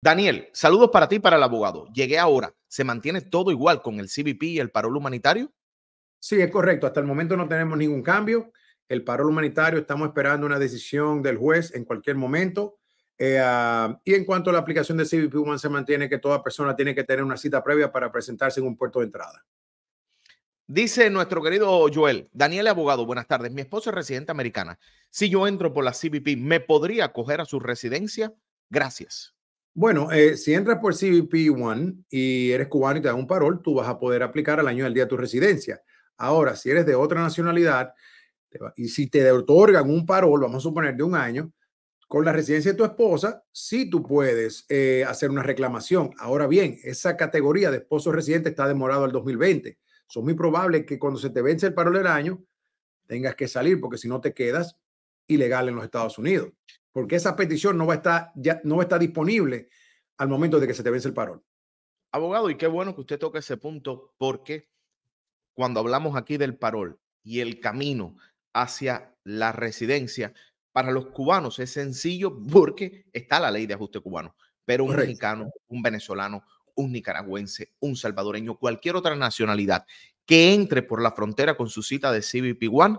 Daniel, saludos para ti y para el abogado. Llegué ahora. ¿Se mantiene todo igual con el CBP y el parol humanitario? Sí, es correcto. Hasta el momento no tenemos ningún cambio. El parol humanitario, estamos esperando una decisión del juez en cualquier momento. Eh, ah, y en cuanto a la aplicación del CBP se mantiene que toda persona tiene que tener una cita previa para presentarse en un puerto de entrada. Dice nuestro querido Joel, Daniel Abogado, buenas tardes. Mi esposa es residente americana. Si yo entro por la CBP, ¿me podría acoger a su residencia? Gracias. Bueno, eh, si entras por CBP One y eres cubano y te dan un parol, tú vas a poder aplicar al año del día de tu residencia. Ahora, si eres de otra nacionalidad y si te otorgan un parol, vamos a suponer de un año, con la residencia de tu esposa, sí tú puedes eh, hacer una reclamación. Ahora bien, esa categoría de esposo residente está demorado al 2020. Son muy probable que cuando se te vence el parol del año, tengas que salir porque si no te quedas ilegal en los Estados Unidos. Porque esa petición no va a estar, ya, no va a estar disponible al momento de que se te vence el parol. Abogado, y qué bueno que usted toque ese punto porque cuando hablamos aquí del parol y el camino hacia la residencia, para los cubanos es sencillo porque está la ley de ajuste cubano, pero un mexicano, un venezolano, un nicaragüense, un salvadoreño, cualquier otra nacionalidad que entre por la frontera con su cita de CBP One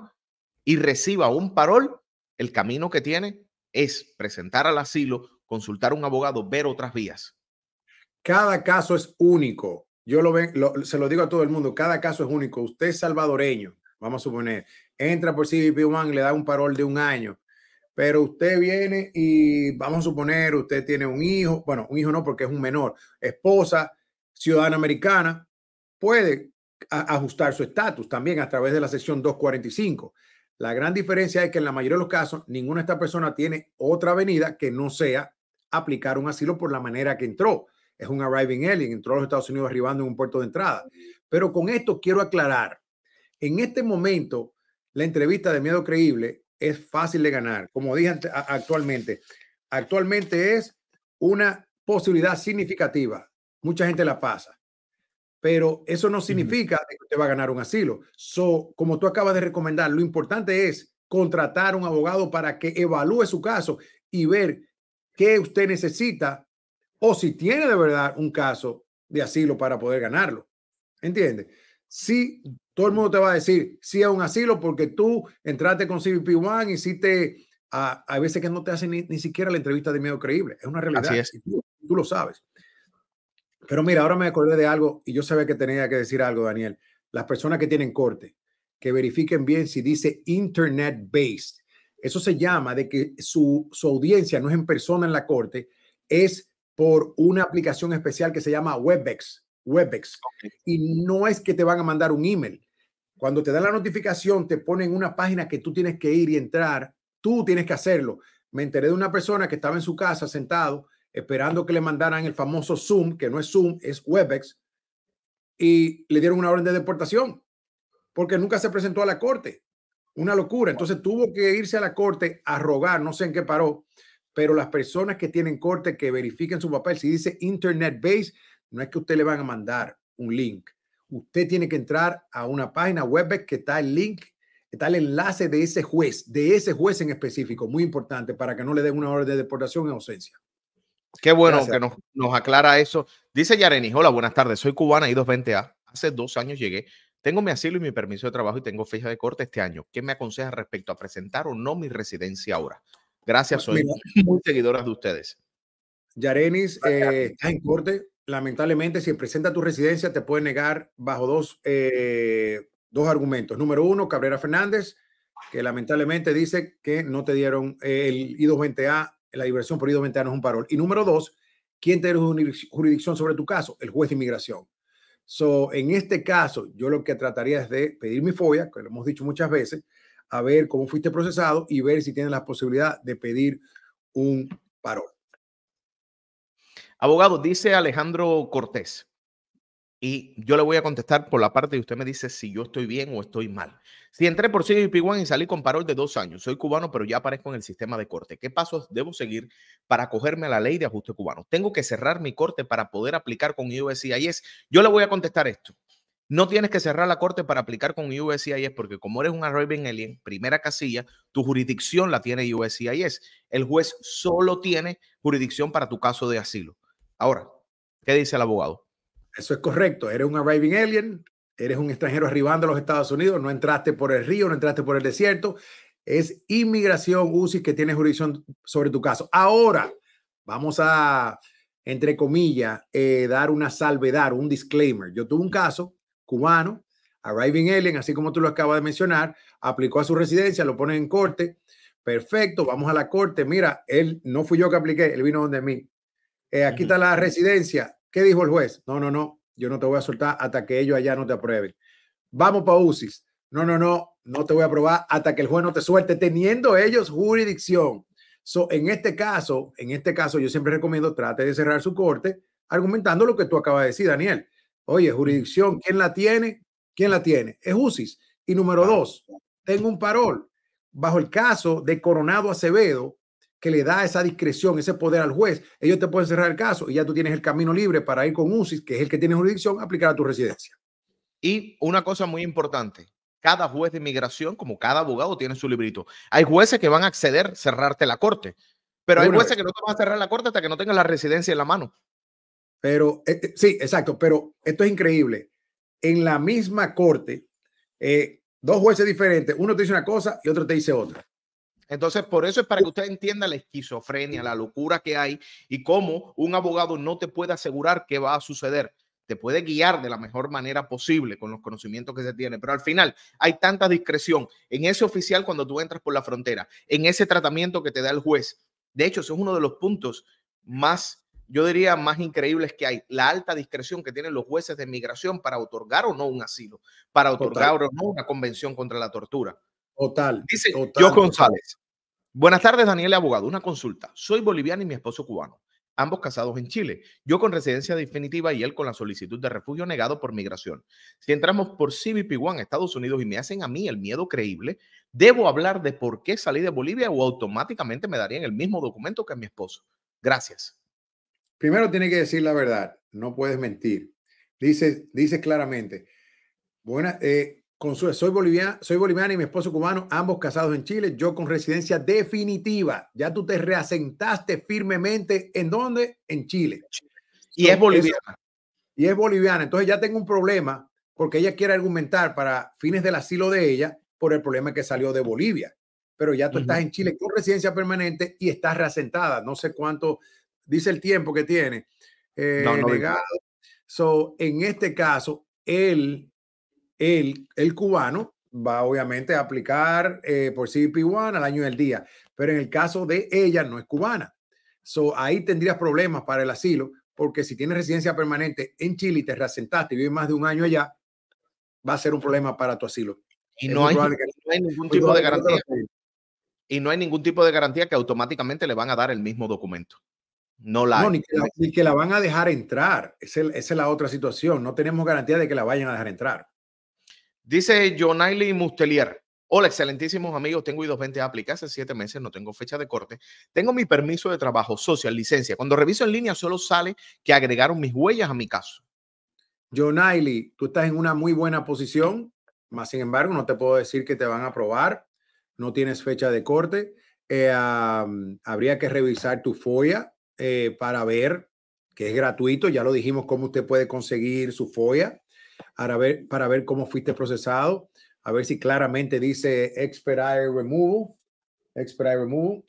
y reciba un parol, el camino que tiene es presentar al asilo consultar a un abogado, ver otras vías? Cada caso es único. Yo lo, se lo digo a todo el mundo, cada caso es único. Usted es salvadoreño, vamos a suponer, entra por cbp y le da un parol de un año, pero usted viene y vamos a suponer, usted tiene un hijo, bueno, un hijo no porque es un menor, esposa, ciudadana americana, puede ajustar su estatus también a través de la sección 245. La gran diferencia es que en la mayoría de los casos ninguna de estas personas tiene otra avenida que no sea aplicar un asilo por la manera que entró. Es un arriving alien, entró a los Estados Unidos arribando en un puerto de entrada. Pero con esto quiero aclarar, en este momento, la entrevista de miedo creíble es fácil de ganar. Como dije actualmente, actualmente es una posibilidad significativa. Mucha gente la pasa. Pero eso no significa que usted va a ganar un asilo. So, como tú acabas de recomendar, lo importante es contratar un abogado para que evalúe su caso y ver que usted necesita o si tiene de verdad un caso de asilo para poder ganarlo. ¿Entiende? Si todo el mundo te va a decir, sí es un asilo porque tú entraste con CBP1, hiciste, te a veces que no te hacen ni, siquiera la entrevista de miedo creíble. Es una realidad. tú, tú lo sabes. Pero mira, ahora me acordé de algo y yo sabía que tenía que decir algo, Daniel. Las personas que tienen corte, que verifiquen bien si dice internet based. Eso se llama de que su, audiencia no es en persona en la corte, es por una aplicación especial que se llama WebEx. WebEx. Y no es que te van a mandar un email. Cuando te dan la notificación, te ponen una página que tú tienes que ir y entrar. Tú tienes que hacerlo. Me enteré de una persona que estaba en su casa sentado esperando que le mandaran el famoso Zoom, que no es Zoom, es WebEx, y le dieron una orden de deportación porque nunca se presentó a la corte. Una locura. Entonces tuvo que irse a la corte a rogar, no sé en qué paró, pero las personas que tienen corte que verifiquen su papel, si dice Internet Base, no es que usted le van a mandar un link. Usted tiene que entrar a una página web que está el link, está el enlace de ese juez, de ese juez en específico, muy importante, para que no le den una orden de deportación en ausencia. Qué bueno que nos, nos aclara eso. Dice Yareni, hola, buenas tardes, soy cubana y 220A. Hace dos años llegué tengo mi asilo y mi permiso de trabajo y tengo fecha de corte este año. ¿Qué me aconseja respecto a presentar o no mi residencia ahora? Gracias, soy muy seguidoras de ustedes. Yarenis, eh, está en corte. Lamentablemente, si presenta tu residencia, te puede negar bajo dos, eh, dos argumentos. Número uno, Cabrera Fernández, que lamentablemente dice que no te dieron el I220A, la diversión por I220A no es un parol. Y número dos, ¿quién tiene jurisdicción sobre tu caso? El juez de inmigración. So, en este caso, yo lo que trataría es de pedir mi fobia, que lo hemos dicho muchas veces, a ver cómo fuiste procesado y ver si tienes la posibilidad de pedir un parón. Abogado, dice Alejandro Cortés, y yo le voy a contestar por la parte de usted me dice si yo estoy bien o estoy mal. Si entré por cip 1 y salí con parol de dos años, soy cubano, pero ya aparezco en el sistema de corte. ¿Qué pasos debo seguir para acogerme a la ley de ajuste cubano? ¿Tengo que cerrar mi corte para poder aplicar con USCIS? E yo le voy a contestar esto. No tienes que cerrar la corte para aplicar con USCIS e porque como eres un arriving alien, primera casilla, tu jurisdicción la tiene USCIS. E el juez solo tiene jurisdicción para tu caso de asilo. Ahora, ¿qué dice el abogado? Eso es correcto. Eres un arriving alien, eres un extranjero arribando a los Estados Unidos, no entraste por el río, no entraste por el desierto. Es inmigración UCI que tiene jurisdicción sobre tu caso. Ahora vamos a, entre comillas, eh, dar una salvedad, un disclaimer. Yo tuve un caso cubano, arriving alien, así como tú lo acabas de mencionar, aplicó a su residencia, lo ponen en corte. Perfecto, vamos a la corte. Mira, él no fui yo que apliqué, él vino donde mí. Eh, aquí está la residencia ¿Qué dijo el juez? No, no, no, yo no te voy a soltar hasta que ellos allá no te aprueben. Vamos para UCIS. No, no, no, no te voy a aprobar hasta que el juez no te suelte, teniendo ellos jurisdicción. So, en este caso, en este caso, yo siempre recomiendo trate de cerrar su corte argumentando lo que tú acabas de decir, Daniel. Oye, jurisdicción, ¿quién la tiene? ¿Quién la tiene? Es UCIS. Y número dos, tengo un parol. Bajo el caso de Coronado Acevedo, que le da esa discreción, ese poder al juez. Ellos te pueden cerrar el caso y ya tú tienes el camino libre para ir con UCI, que es el que tiene jurisdicción, a aplicar a tu residencia. Y una cosa muy importante, cada juez de inmigración, como cada abogado, tiene su librito. Hay jueces que van a acceder cerrarte la corte, pero hay jueces que no te van a cerrar la corte hasta que no tengas la residencia en la mano. Pero, eh, eh, sí, exacto, pero esto es increíble. En la misma corte, eh, dos jueces diferentes, uno te dice una cosa y otro te dice otra. Entonces, por eso es para que usted entienda la esquizofrenia, la locura que hay y cómo un abogado no te puede asegurar qué va a suceder. Te puede guiar de la mejor manera posible con los conocimientos que se tiene, pero al final hay tanta discreción en ese oficial cuando tú entras por la frontera, en ese tratamiento que te da el juez. De hecho, eso es uno de los puntos más yo diría, más increíbles que hay, la alta discreción que tienen los jueces de migración para otorgar o no un asilo, para otorgar o no una convención contra la tortura. Total. Dice Joe González, Buenas tardes, Daniel Abogado. Una consulta. Soy boliviano y mi esposo cubano, ambos casados en Chile. Yo con residencia definitiva y él con la solicitud de refugio negado por migración. Si entramos por CBP-1 Estados Unidos y me hacen a mí el miedo creíble, ¿debo hablar de por qué salí de Bolivia o automáticamente me darían el mismo documento que a mi esposo? Gracias. Primero tiene que decir la verdad. No puedes mentir. Dice, dice claramente. Buena, eh, soy boliviana, soy boliviana y mi esposo cubano, ambos casados en Chile, yo con residencia definitiva. Ya tú te reasentaste firmemente en dónde? En Chile. Y es boliviana. Y es boliviana. Entonces ya tengo un problema porque ella quiere argumentar para fines del asilo de ella por el problema que salió de Bolivia. Pero ya tú estás en Chile con residencia permanente y estás reasentada. No sé cuánto dice el tiempo que tiene. Eh, so, en este caso, él el, cubano va obviamente a aplicar eh, por CBP1 al año del día, pero en el caso de ella no es cubana. So, ahí tendrías problemas para el asilo, porque si tienes residencia permanente en Chile y te reasentaste y vives más de un año allá, va a ser un problema para tu asilo. Y no hay, ningún tipo de garantía. Y no hay ningún tipo de garantía que automáticamente le van a dar el mismo documento. No la, no, que la, van a dejar entrar. Esa es la otra situación. No tenemos garantía de que la vayan a dejar entrar. Dice Jonaily Mustelier. Hola, excelentísimos amigos. Tengo i a aplicar hace siete meses, no tengo fecha de corte. Tengo mi permiso de trabajo, social, licencia. Cuando reviso en línea solo sale que agregaron mis huellas a mi caso. Jonaily, tú estás en una muy buena posición, más sin embargo no te puedo decir que te van a aprobar. No tienes fecha de corte. Eh, habría que revisar tu FOIA eh, para ver que es gratuito. Ya lo dijimos cómo usted puede conseguir su FOIA para ver, para ver cómo fuiste procesado, a ver si claramente dice Expedite Removal. Expedite Removal.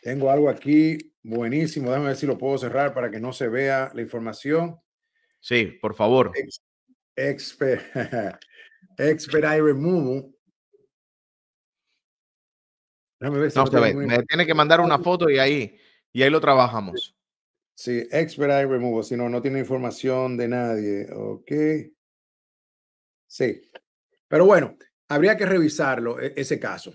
Tengo algo aquí buenísimo. Déjame ver si lo puedo cerrar para que no se vea la información. Sí, por favor. Expert Removal. ver si Me tiene que mandar una foto y ahí, y ahí lo trabajamos. Sí, expert eye removal, si no, no tiene información de nadie. Ok. Sí. Pero bueno, habría que revisarlo, e, ese caso.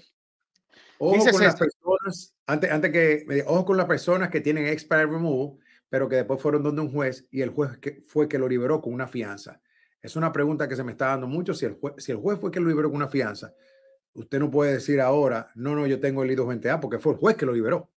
Ojo con las personas, antes, antes que, ojo con las personas que tienen expert removal, pero que después fueron donde un juez y el juez que fue que lo liberó con una fianza. Es una pregunta que se me está dando mucho. Si el juez, si el fue que lo liberó con una fianza, usted no puede decir ahora, no, no, yo tengo el I-220A porque fue el juez que lo liberó.